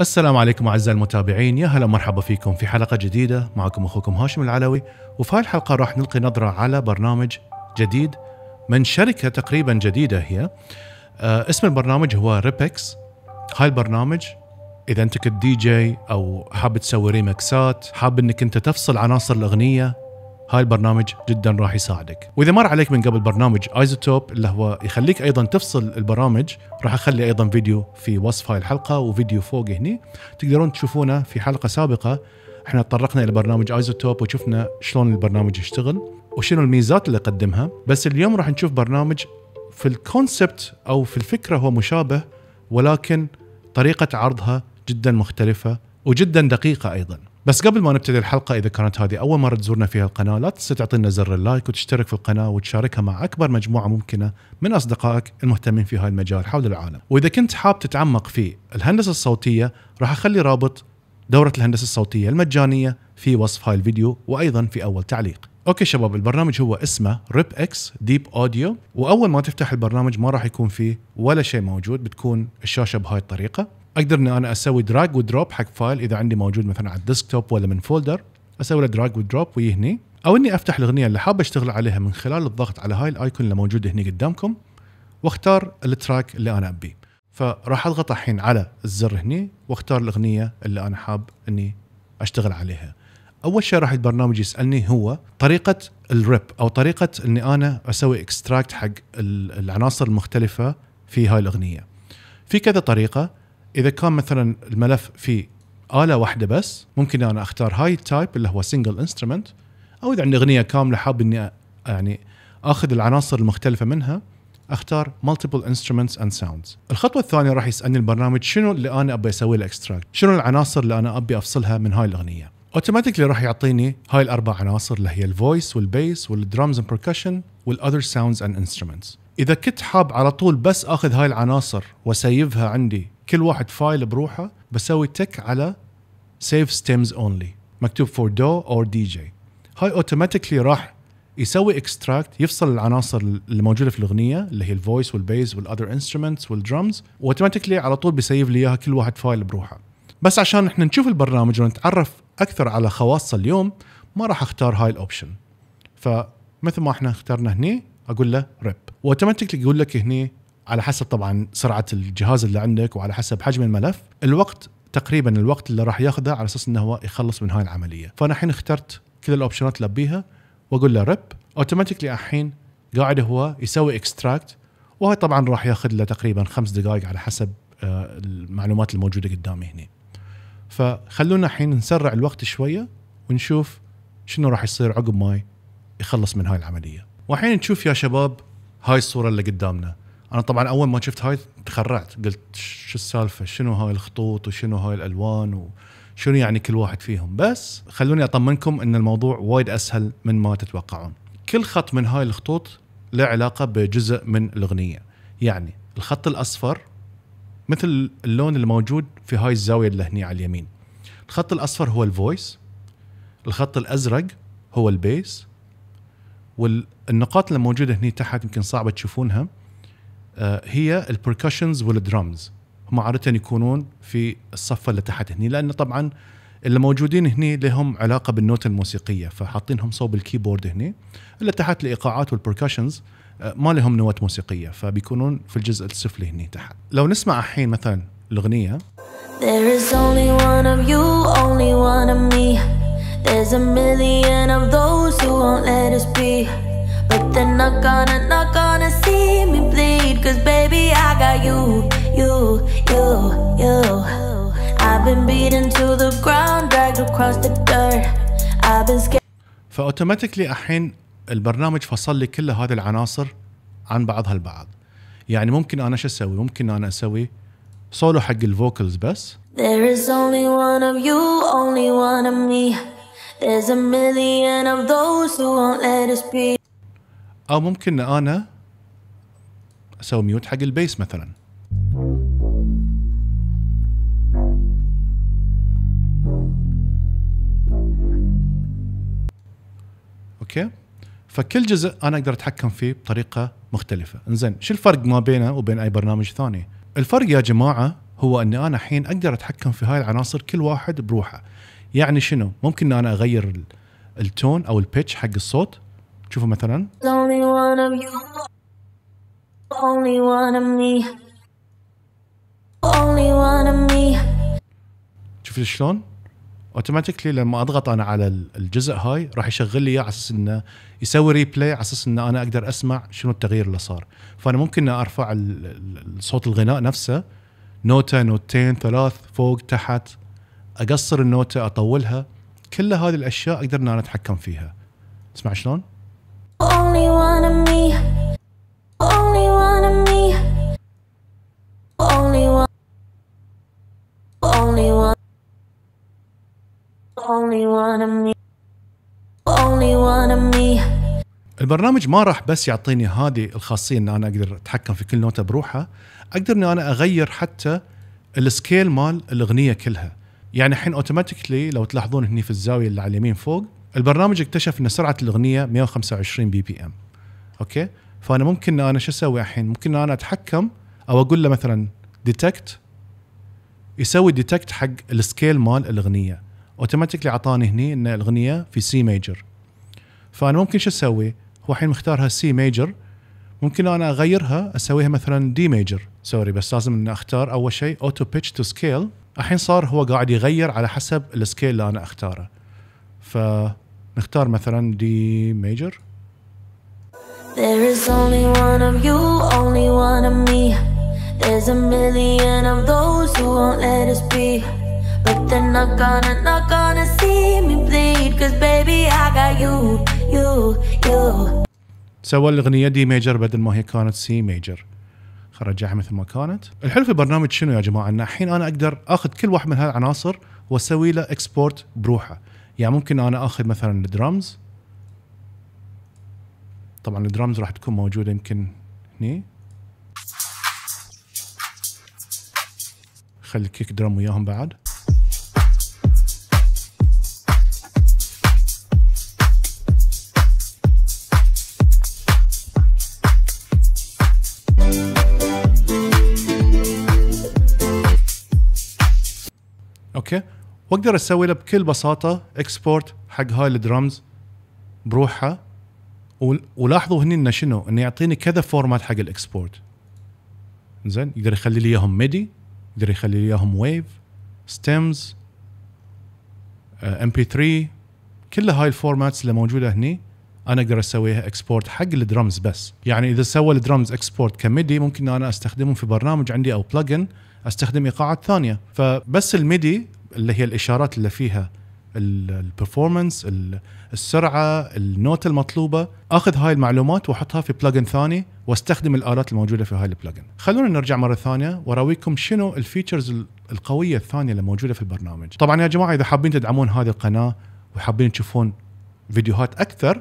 السلام عليكم اعزائي المتابعين يا هلا مرحبا فيكم في حلقه جديده معكم اخوكم هاشم العلوي وفي هاي الحلقه راح نلقي نظره على برنامج جديد من شركه تقريبا جديده هي آه، اسم البرنامج هو ريبكس هاي البرنامج اذا انت كنت دي جي او حاب تسوي ريمكسات حاب انك انت تفصل عناصر الاغنيه هاي البرنامج جدا راح يساعدك واذا مر عليك من قبل برنامج ايزوتوب اللي هو يخليك ايضا تفصل البرامج راح اخلي ايضا فيديو في وصف هاي الحلقه وفيديو فوق هني تقدرون تشوفونه في حلقه سابقه احنا تطرقنا الى برنامج ايزوتوب وشفنا شلون البرنامج يشتغل وشنو الميزات اللي قدمها بس اليوم راح نشوف برنامج في الكونسبت او في الفكره هو مشابه ولكن طريقه عرضها جدا مختلفه وجدا دقيقه ايضا بس قبل ما نبتدي الحلقة إذا كانت هذه أول مرة تزورنا فيها القناة لا تنسى تعطينا زر اللايك وتشترك في القناة وتشاركها مع أكبر مجموعة ممكنة من أصدقائك المهتمين في هذا المجال حول العالم وإذا كنت حاب تتعمق في الهندسة الصوتية راح أخلي رابط دورة الهندسة الصوتية المجانية في وصف هاي الفيديو وأيضا في أول تعليق اوكي شباب البرنامج هو اسمه ريب اكس ديب اوديو واول ما تفتح البرنامج ما راح يكون فيه ولا شيء موجود بتكون الشاشه بهاي الطريقه اقدر اني انا اسوي دراج ودروب حق فايل اذا عندي موجود مثلا على الديسكتوب ولا من فولدر اسوي له دراج ودروب ويهني او اني افتح الاغنيه اللي حاب اشتغل عليها من خلال الضغط على هاي الايكون اللي موجود هنا قدامكم واختار التراك اللي انا ابيه فراح اضغط الحين على الزر هني واختار الاغنيه اللي انا حاب اني اشتغل عليها اول شيء راح البرنامج يسالني هو طريقه الريب او طريقه اني انا اسوي اكستراكت حق العناصر المختلفه في هاي الاغنيه في كذا طريقه اذا كان مثلا الملف فيه اله واحده بس ممكن انا اختار هاي التايب اللي هو سنجل انسترومنت او اذا عندي اغنيه كامله حاب اني يعني اخذ العناصر المختلفه منها اختار مالتيبل انسترومنتس اند ساوندز الخطوه الثانيه راح يسالني البرنامج شنو اللي انا ابي اسوي له اكستراكت شنو العناصر اللي انا ابي افصلها من هاي الاغنيه اوتوماتيكلي راح يعطيني هاي الاربع عناصر اللي هي الفويس والبيس والدرمز اند بركشن والاذر ساوندز اند انسترومنتس اذا كنت حاب على طول بس اخذ هاي العناصر واسيفها عندي كل واحد فايل بروحه بسوي تك على سيف ستيمز اونلي مكتوب فور دو اور دي جي هاي اوتوماتيكلي راح يسوي اكستراكت يفصل العناصر اللي موجوده في الاغنيه اللي هي الفويس والبيز والاذر انسترومنتس والدرمز واوتوماتيكلي على طول بيسيف لي اياها كل واحد فايل بروحه بس عشان احنا نشوف البرنامج ونتعرف اكثر على خواصه اليوم ما راح اختار هاي الاوبشن فمثل ما احنا اخترنا هني اقول له ريب واوتوماتيكلي يقول لك هني على حسب طبعا سرعه الجهاز اللي عندك وعلى حسب حجم الملف الوقت تقريبا الوقت اللي راح ياخذه على اساس انه هو يخلص من هاي العمليه فانا الحين اخترت كل الاوبشنات اللي واقول له ريب اوتوماتيكلي الحين قاعد هو يسوي اكستراكت وهي طبعا راح ياخذ له تقريبا خمس دقائق على حسب آه، المعلومات الموجوده قدامي هنا فخلونا الحين نسرع الوقت شويه ونشوف شنو راح يصير عقب ما يخلص من هاي العمليه وحين نشوف يا شباب هاي الصوره اللي قدامنا انا طبعا اول ما شفت هاي تخرعت قلت شو السالفه شنو هاي الخطوط وشنو هاي الالوان وشنو يعني كل واحد فيهم بس خلوني اطمنكم ان الموضوع وايد اسهل من ما تتوقعون كل خط من هاي الخطوط له علاقه بجزء من الاغنيه يعني الخط الاصفر مثل اللون الموجود في هاي الزاويه اللي هني على اليمين الخط الاصفر هو الفويس الخط الازرق هو البيس والنقاط اللي موجوده هني تحت يمكن صعبه تشوفونها آه، هي البركشنز والدرمز هم عاده يكونون في الصفه اللي تحت هني لان طبعا اللي موجودين هني لهم علاقه بالنوت الموسيقيه فحاطينهم صوب الكيبورد هني اللي تحت الايقاعات والبركشنز آه، ما لهم نوت موسيقيه فبيكونون في الجزء السفلي هني تحت لو نسمع الحين مثلا الاغنيه There is only one of you, only one of me. There's a million of those who won't let us be. But they're not gonna, not gonna see me Cause baby, I got you, you, you, you. I've been beaten to the ground, dragged across the dirt. I've been scared. فاوتوماتيكلي الحين البرنامج فصل لي كل هذه العناصر عن بعضها البعض. يعني ممكن انا شو اسوي؟ ممكن انا اسوي سولو حق الفوكلز بس. There is only one of you, only one of me. There's a million of those who won't let us be. او ممكن انا اسوي ميوت حق البيس مثلا اوكي فكل جزء انا اقدر اتحكم فيه بطريقه مختلفه انزين شو الفرق ما بينه وبين اي برنامج ثاني الفرق يا جماعه هو ان انا الحين اقدر اتحكم في هاي العناصر كل واحد بروحه يعني شنو ممكن انا اغير التون او البيتش حق الصوت شوفوا مثلا only one of me only one of me شفت شلون؟ اوتوماتيكلي لما اضغط انا على الجزء هاي راح يشغل لي اياه على اساس انه يسوي ريبلاي على اساس انه انا اقدر اسمع شنو التغيير اللي صار فانا ممكن ارفع صوت الغناء نفسه نوتة نوتين ثلاث فوق تحت اقصر النوتة اطولها كل هذه الاشياء اقدر انا اتحكم فيها تسمع شلون؟ Only one of me. Only البرنامج ما راح بس يعطيني هذه الخاصيه ان انا اقدر اتحكم في كل نوته بروحها اقدر ان انا اغير حتى السكيل مال الاغنيه كلها يعني الحين اوتوماتيكلي لو تلاحظون هني في الزاويه اللي على اليمين فوق البرنامج اكتشف ان سرعه الاغنيه 125 بي بي ام اوكي فانا ممكن انا شو اسوي الحين ممكن انا اتحكم او اقول له مثلا ديتكت يسوي ديتكت حق السكيل مال الاغنيه اوتوماتيكلي اعطاني هني ان الاغنيه في سي ميجر فانا ممكن شو اسوي؟ هو الحين مختارها سي ميجر ممكن انا اغيرها اسويها مثلا دي ميجر سوري بس لازم اني اختار اول شيء اوتو بيتش تو سكيل الحين صار هو قاعد يغير على حسب السكيل اللي انا اختاره فنختار مثلا دي ميجر There is only one of you, only one of me There's a million of those who won't let us be But they're not gonna, not gonna see me bleed Cause baby I got you, you, you سوى الاغنيه دي ميجر بدل ما هي كانت سي ميجر خرجها مثل ما كانت الحلو في البرنامج شنو يا جماعه ان الحين انا اقدر اخذ كل واحد من هالعناصر واسوي له اكسبورت بروحه يعني ممكن انا اخذ مثلا الدرامز طبعا الدرامز راح تكون موجوده يمكن هني خلي الكيك درام وياهم بعد اوكي واقدر اسوي له بكل بساطه اكسبورت حق هاي الدرمز بروحها ولاحظوا هني انه شنو انه يعطيني كذا فورمات حق الاكسبورت زين يقدر يخلي لي اياهم ميدي يقدر يخلي لي اياهم ويف ستيمز ام بي 3 كل هاي الفورماتس اللي موجوده هني انا اقدر اسويها اكسبورت حق الدرمز بس يعني اذا سوى الدرمز اكسبورت كميدي ممكن انا استخدمهم في برنامج عندي او بلجن استخدم ايقاعات ثانيه فبس الميدي اللي هي الاشارات اللي فيها البرفورمانس السرعه النوت المطلوبه اخذ هاي المعلومات واحطها في بلجن ثاني واستخدم الالات الموجوده في هاي البلجن خلونا نرجع مره ثانيه وراويكم شنو الفيتشرز القويه الثانيه اللي موجوده في البرنامج طبعا يا جماعه اذا حابين تدعمون هذه القناه وحابين تشوفون فيديوهات اكثر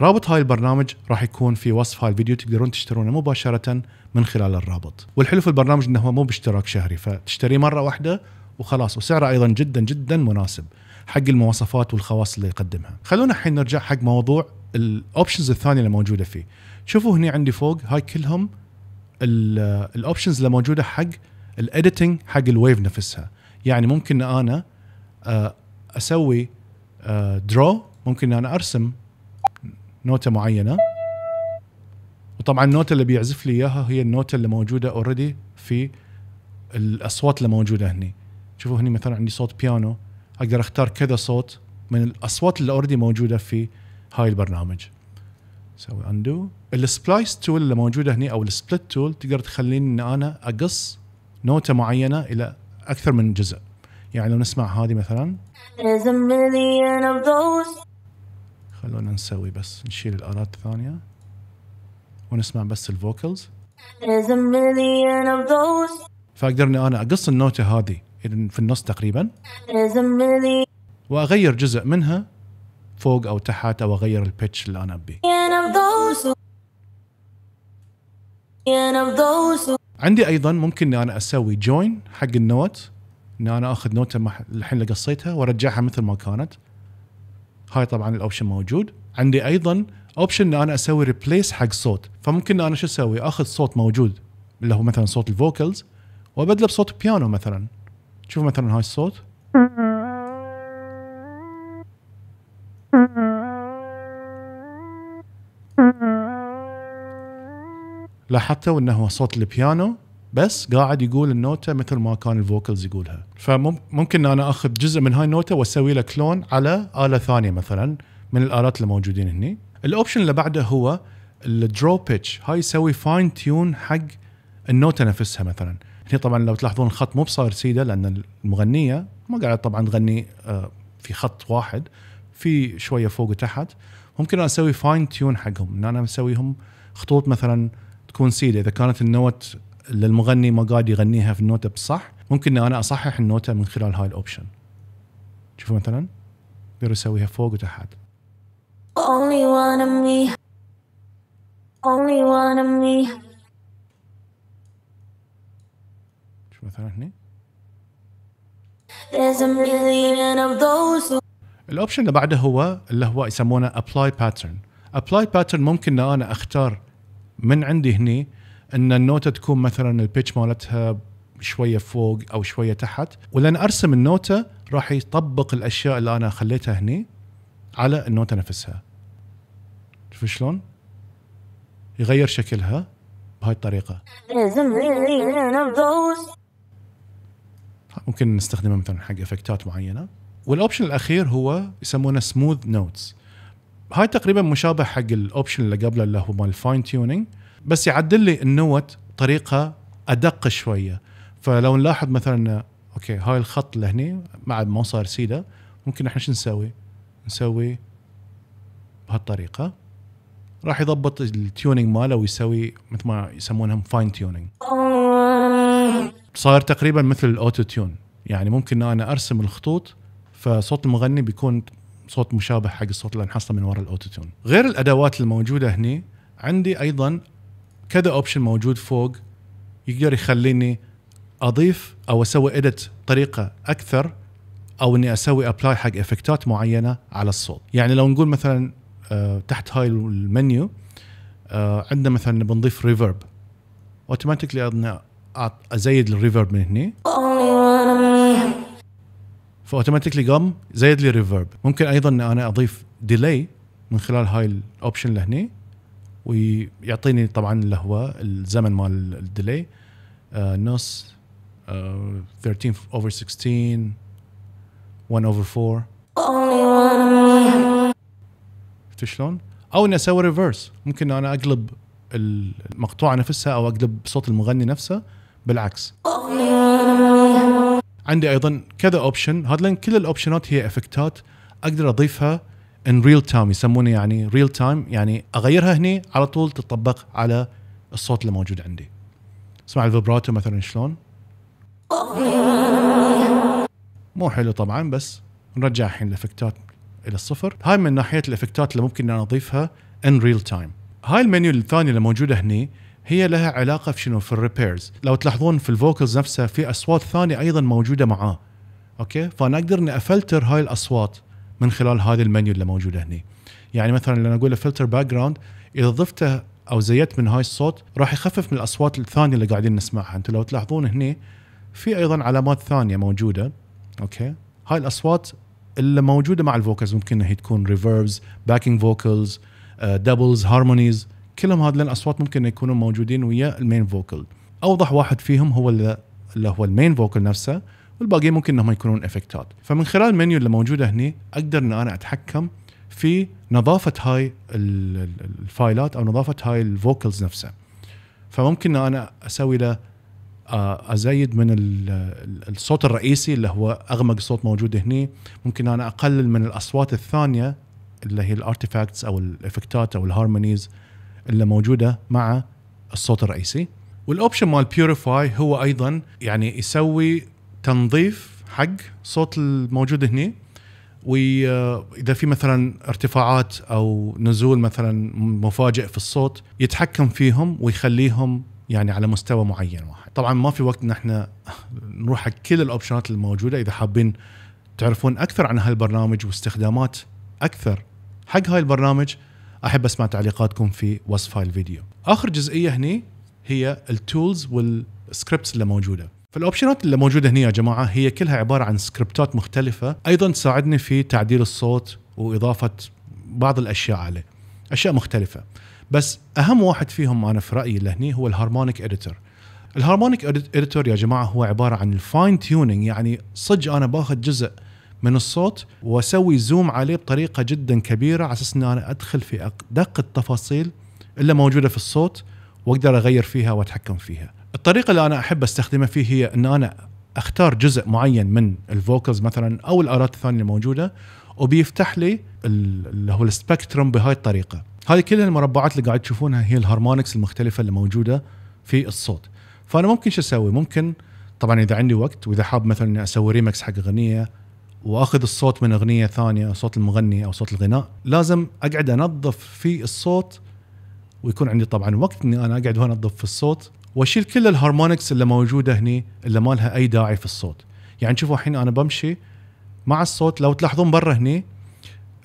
رابط هاي البرنامج راح يكون في وصف هاي الفيديو تقدرون تشترونه مباشره من خلال الرابط والحلو في البرنامج انه هو مو باشتراك شهري فتشتريه مره واحده وخلاص وسعره ايضا جدا جدا مناسب حق المواصفات والخواص اللي يقدمها خلونا الحين نرجع حق موضوع الاوبشنز الثانيه اللي موجوده فيه شوفوا هنا عندي فوق هاي كلهم الاوبشنز اللي موجوده حق الاديتنج حق الويف نفسها يعني ممكن انا آه، اسوي درو آه، ممكن انا ارسم نوته معينه وطبعا النوته اللي بيعزف لي اياها هي النوته اللي موجوده اوريدي في الاصوات اللي موجوده هني شوفوا هني مثلا عندي صوت بيانو اقدر اختار كذا صوت من الاصوات اللي اوريدي موجوده في هاي البرنامج سوي اندو السبلايس تول اللي موجوده هني او السبلت تول تقدر تخليني ان انا اقص نوته معينه الى اكثر من جزء يعني لو نسمع هذه مثلا خلونا نسوي بس نشيل الالات الثانيه ونسمع بس الفوكلز فاقدر اني انا اقص النوته هذه في النص تقريبا واغير جزء منها فوق او تحت او اغير البيتش اللي انا ابيه عندي ايضا ممكن اني انا اسوي جوين حق النوت ان انا اخذ نوتة الحين اللي قصيتها وارجعها مثل ما كانت هاي طبعا الاوبشن موجود عندي ايضا اوبشن ان انا اسوي ريبليس حق صوت فممكن انا شو اسوي اخذ صوت موجود اللي هو مثلا صوت الفوكلز وابدله بصوت بيانو مثلا شوف مثلا هاي الصوت لاحظتوا انه هو صوت البيانو بس قاعد يقول النوتة مثل ما كان الفوكلز يقولها فممكن انا اخذ جزء من هاي النوتة واسوي له كلون على آلة ثانية مثلا من الآلات اللي موجودين هني الاوبشن اللي بعده هو الدرو بيتش هاي يسوي فاين تيون حق النوتة نفسها مثلا هي طبعا لو تلاحظون الخط مو بصاير سيده لان المغنيه ما قاعده طبعا تغني آه، في خط واحد في شويه فوق وتحت ممكن انا اسوي فاين تيون حقهم ان انا مسويهم خطوط مثلا تكون سيده اذا كانت النوت للمغني ما قاعد يغنيها في النوتة بصح ممكن انا اصحح النوتة من خلال هاي الاوبشن شوفوا مثلا اقدر اسويها فوق وتحت Only one of me Only one of me مثلا هنا الاوبشن اللي بعده هو اللي هو يسمونه ابلاي باترن ابلاي باترن ممكن انا اختار من عندي هنا ان النوتة تكون مثلا البيتش مالتها شويه فوق او شويه تحت ولان ارسم النوتة راح يطبق الاشياء اللي انا خليتها هنا على النوتة نفسها شوف شلون يغير شكلها بهاي الطريقه ممكن نستخدمها مثلا حق افكتات معينه والاوبشن الاخير هو يسمونه سموث نوتس هاي تقريبا مشابه حق الاوبشن اللي قبله اللي هو مال الفاين تيونينج بس يعدل لي النوت بطريقه ادق شويه فلو نلاحظ مثلا اوكي هاي الخط لهني بعد ما صار سيده ممكن احنا شو نسوي؟ نسوي بهالطريقه راح يضبط التيونينج ماله ويسوي مثل ما يسمونهم فاين تيونينج صار تقريبا مثل الاوتو تيون يعني ممكن انا ارسم الخطوط فصوت المغني بيكون صوت مشابه حق الصوت اللي انحصل من وراء الاوتو تيون غير الادوات الموجوده هنا عندي ايضا كذا اوبشن موجود فوق يقدر يخليني اضيف او اسوي ادت طريقه اكثر او اني اسوي ابلاي حق افكتات معينه على الصوت يعني لو نقول مثلا آه، تحت هاي المنيو آه، عندنا مثلا بنضيف ريفرب اوتوماتيكلي ازيد الريفرب من هنا فاوتوماتيكلي قام زيد لي ريفرب ممكن ايضا ان انا اضيف ديلي من خلال هاي الاوبشن لهني ويعطيني طبعا اللي هو الزمن مال الديلي آه نص آه 13 اوفر 16 1 اوفر 4 شفت شلون؟ او اني اسوي ريفرس ممكن انا اقلب المقطوعه نفسها او اقلب صوت المغني نفسه بالعكس عندي ايضا كذا اوبشن هذا لان كل الاوبشنات هي افكتات اقدر اضيفها ان ريل تايم يسمونه يعني ريل تايم يعني اغيرها هني على طول تطبق على الصوت اللي موجود عندي اسمع الفيبراتو مثلا شلون مو حلو طبعا بس نرجع الحين الافكتات الى الصفر هاي من ناحيه الافكتات اللي ممكن انا اضيفها ان ريل تايم هاي المنيو الثانيه اللي موجوده هني هي لها علاقه في شنو في الريبيرز لو تلاحظون في الفوكلز نفسها في اصوات ثانيه ايضا موجوده معاه اوكي فانا اقدر اني افلتر هاي الاصوات من خلال هذا المنيو اللي موجوده هنا يعني مثلا لما اقول له فلتر باك جراوند اذا ضفته او زيدت من هاي الصوت راح يخفف من الاصوات الثانيه اللي قاعدين نسمعها انتم لو تلاحظون هنا في ايضا علامات ثانيه موجوده اوكي هاي الاصوات اللي موجوده مع الفوكلز ممكن هي تكون ريفيربز باكينج فوكلز دبلز هارمونيز كلهم هذول الاصوات ممكن يكونوا موجودين ويا المين فوكل اوضح واحد فيهم هو اللي هو المين فوكل نفسه والباقيين ممكن انهم يكونون افكتات فمن خلال المنيو اللي موجوده هني اقدر ان انا اتحكم في نظافه هاي الفايلات او نظافه هاي الفوكلز نفسها فممكن انا اسوي له آه، ازيد من الصوت الرئيسي اللي هو اغمق صوت موجود هني ممكن انا اقلل من الاصوات الثانيه اللي هي الارتيفاكتس او الافكتات او الهارمونيز اللي موجوده مع الصوت الرئيسي والاوبشن مال بيوريفاي هو ايضا يعني يسوي تنظيف حق صوت الموجود هني واذا في مثلا ارتفاعات او نزول مثلا مفاجئ في الصوت يتحكم فيهم ويخليهم يعني على مستوى معين واحد طبعا ما في وقت ان احنا نروح حق كل الاوبشنات الموجوده اذا حابين تعرفون اكثر عن هالبرنامج واستخدامات اكثر حق هاي البرنامج احب اسمع تعليقاتكم في وصف هاي الفيديو اخر جزئيه هني هي التولز والسكريبتس اللي موجوده فالاوبشنات اللي موجوده هنا يا جماعه هي كلها عباره عن سكريبتات مختلفه ايضا تساعدني في تعديل الصوت واضافه بعض الاشياء عليه اشياء مختلفه بس اهم واحد فيهم انا في رايي اللي هني هو الهارمونيك اديتور الهارمونيك اديتور يا جماعه هو عباره عن الفاين تيونينج يعني صدق انا باخذ جزء من الصوت واسوي زوم عليه بطريقه جدا كبيره على اساس اني انا ادخل في ادق التفاصيل اللي موجوده في الصوت واقدر اغير فيها واتحكم فيها. الطريقه اللي انا احب استخدمها فيه هي ان انا اختار جزء معين من الفوكلز مثلا او الالات الثانيه الموجوده وبيفتح لي اللي هو السبكترم بهاي الطريقه. هذه كل المربعات اللي قاعد تشوفونها هي الهارمونكس المختلفه اللي موجوده في الصوت. فانا ممكن شو اسوي؟ ممكن طبعا اذا عندي وقت واذا حاب مثلا اسوي ريمكس حق اغنيه واخذ الصوت من اغنيه ثانيه صوت المغني او صوت الغناء لازم اقعد انظف في الصوت ويكون عندي طبعا وقت اني انا اقعد هون انظف في الصوت واشيل كل الهارمونكس اللي موجوده هني اللي ما لها اي داعي في الصوت يعني شوفوا الحين انا بمشي مع الصوت لو تلاحظون برا هني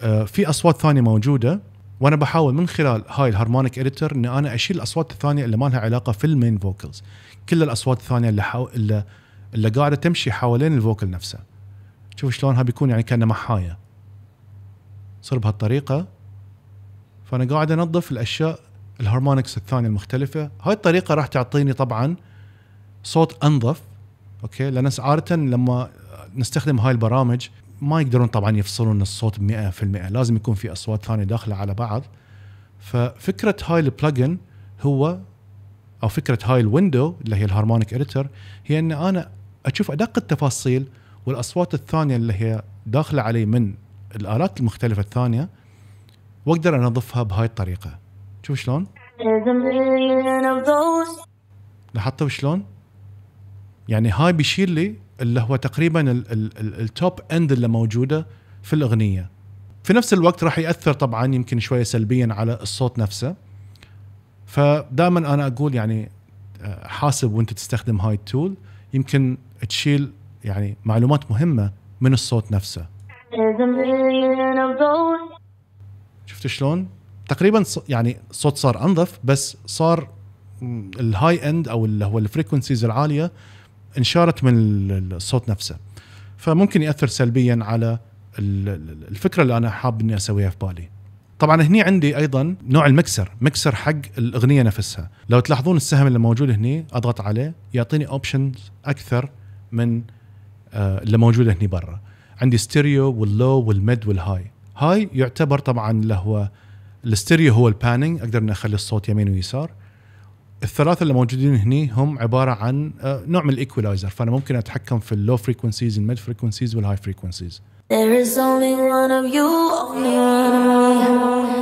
آه، في اصوات ثانيه موجوده وانا بحاول من خلال هاي الهارمونيك اديتور اني انا اشيل الاصوات الثانيه اللي ما لها علاقه في المين فوكلز كل الاصوات الثانيه اللي اللي, اللي قاعده تمشي حوالين الفوكل نفسه شوف شلونها بيكون يعني كانه محايه صار بهالطريقه فانا قاعد انظف الاشياء الهارمونكس الثانيه المختلفه هاي الطريقه راح تعطيني طبعا صوت انظف اوكي لان عاده لما نستخدم هاي البرامج ما يقدرون طبعا يفصلون الصوت 100% لازم يكون في اصوات ثانيه داخله على بعض ففكره هاي البلجن هو او فكره هاي الويندو اللي هي الهارمونيك اديتور هي ان انا اشوف ادق التفاصيل والاصوات الثانيه اللي هي داخله علي من الالات المختلفه الثانيه واقدر انظفها بهاي الطريقه شوف شلون لاحظتوا شلون يعني هاي بيشيل لي اللي هو تقريبا التوب اند اللي موجوده في الاغنيه في نفس الوقت راح ياثر طبعا يمكن شويه سلبيا على الصوت نفسه فدائما انا اقول يعني آه، حاسب وانت تستخدم هاي التول يمكن تشيل يعني معلومات مهمه من الصوت نفسه شفت شلون تقريبا يعني الصوت صار انظف بس صار الهاي اند او اللي هو الفريكونسيز العاليه انشارت من الصوت نفسه فممكن ياثر سلبيا على الفكره اللي انا حاب اني اسويها في بالي طبعا هني عندي ايضا نوع المكسر مكسر حق الاغنيه نفسها لو تلاحظون السهم اللي موجود هني اضغط عليه يعطيني اوبشنز اكثر من اللي آه، موجوده هنا برا عندي ستيريو واللو والميد والهاي هاي يعتبر طبعا اللي هو الستيريو هو البانينج اقدر اني اخلي الصوت يمين ويسار الثلاثه اللي موجودين هني هم عباره عن آه، نوع من الايكولايزر فانا ممكن اتحكم في اللو فريكونسيز الميد فريكونسيز والهاي فريكونسيز There is only one of you, only one of me.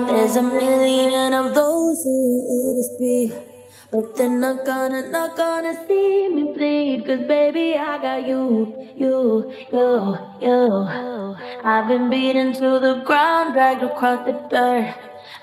There's a million of those who it is be. But they're not gonna, not gonna see me bleed Cause baby I got you, you, you, you I've been beaten to the ground, dragged across the dirt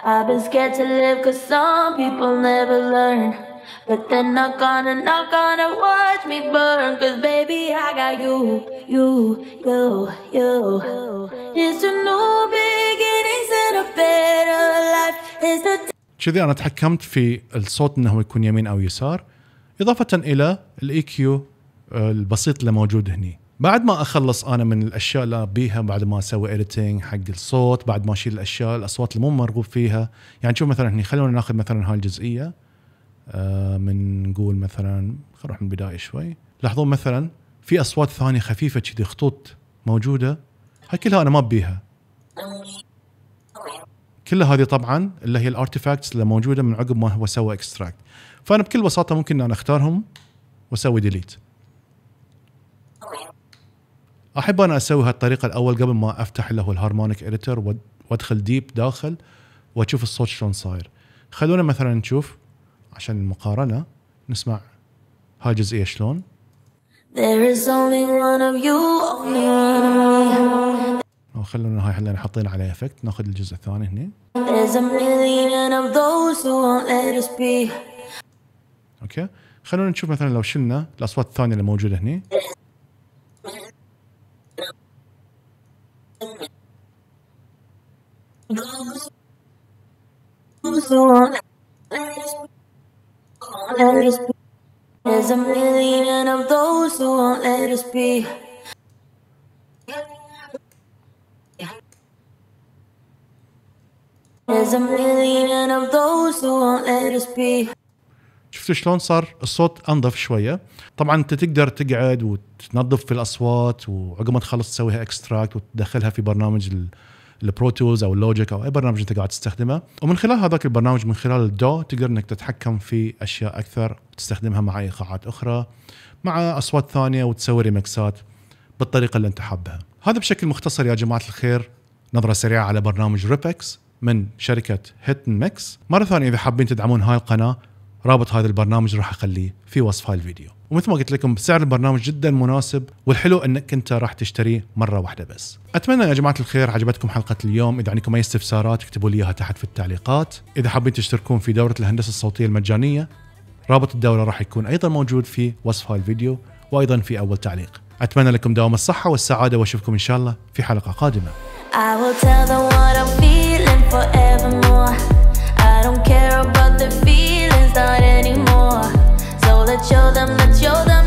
I've been scared to live cause some people never learn But they're not gonna, not gonna watch me burn Cause baby I got you, you, you, you It's a new beginning and a better life It's a كذي انا تحكمت في الصوت انه يكون يمين او يسار اضافه الى الاي كيو آه، البسيط اللي موجود هني بعد ما اخلص انا من الاشياء اللي ابيها بعد ما اسوي اديتنج حق الصوت بعد ما اشيل الاشياء الاصوات اللي مو مرغوب فيها يعني شوف مثلا هني خلونا ناخذ مثلا هاي الجزئيه آه، من نقول مثلا خلينا نروح من البدايه شوي لاحظوا مثلا في اصوات ثانيه خفيفه كذي خطوط موجوده هاي كلها انا ما بيها كل هذه طبعا اللي هي الارتيفاكتس اللي موجوده من عقب ما هو سوى اكستراكت فانا بكل بساطه ممكن ان اختارهم واسوي ديليت احب انا اسوي هالطريقه الاول قبل ما افتح اللي هو الهارمونيك اديتور وادخل ديب داخل واشوف الصوت شلون صاير خلونا مثلا نشوف عشان المقارنه نسمع هاي الجزئيه شلون There is only one of you, only one of me. خلونا هاي هلا حاطين على افكت ناخذ الجزء الثاني هنا اوكي خلونا نشوف مثلا لو شلنا الاصوات الثانيه اللي موجوده هنا There's a million of those who won't let us be. شفتوا شلون صار الصوت انظف شويه طبعا انت تقدر تقعد وتنظف في الاصوات وعقب ما تخلص تسويها اكستراكت وتدخلها في برنامج البروتوز او اللوجيك او اي برنامج انت قاعد تستخدمه ومن خلال هذاك البرنامج من خلال الدو تقدر انك تتحكم في اشياء اكثر تستخدمها مع ايقاعات اخرى مع اصوات ثانيه وتسوي ريمكسات بالطريقه اللي انت حابها هذا بشكل مختصر يا جماعه الخير نظره سريعه على برنامج ريبكس من شركه هيتن ميكس مره ثانيه اذا حابين تدعمون هاي القناه رابط هذا البرنامج راح اخليه في وصف هاي الفيديو ومثل ما قلت لكم سعر البرنامج جدا مناسب والحلو انك انت راح تشتريه مره واحده بس اتمنى يا جماعه الخير عجبتكم حلقه اليوم اذا عندكم اي استفسارات اكتبوا لي اياها تحت في التعليقات اذا حابين تشتركون في دوره الهندسه الصوتيه المجانيه رابط الدوره راح يكون ايضا موجود في وصف هاي الفيديو وايضا في اول تعليق اتمنى لكم دوام الصحه والسعاده واشوفكم ان شاء الله في حلقه قادمه I will tell forevermore. I don't care about the feelings, not anymore. So let's show them Let's show them.